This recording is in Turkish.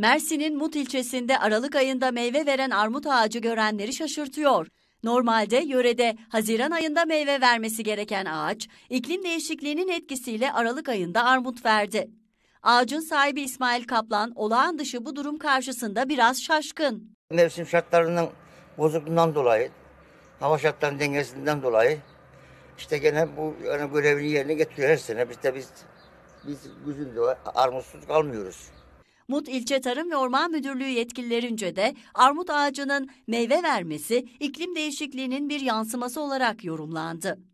Mersin'in Mut ilçesinde Aralık ayında meyve veren armut ağacı görenleri şaşırtıyor. Normalde yörede Haziran ayında meyve vermesi gereken ağaç, iklim değişikliğinin etkisiyle Aralık ayında armut verdi. Ağacın sahibi İsmail Kaplan olağan dışı bu durum karşısında biraz şaşkın. Mevsim şartlarının bozukluğundan dolayı, hava şartlarının dengesinden dolayı işte gene bu yani görevini yerine getiriyor her sene. Biz de biz biz güzünde armutsuz kalmıyoruz. Mut İlçe Tarım ve Orman Müdürlüğü yetkililerince de armut ağacının meyve vermesi iklim değişikliğinin bir yansıması olarak yorumlandı.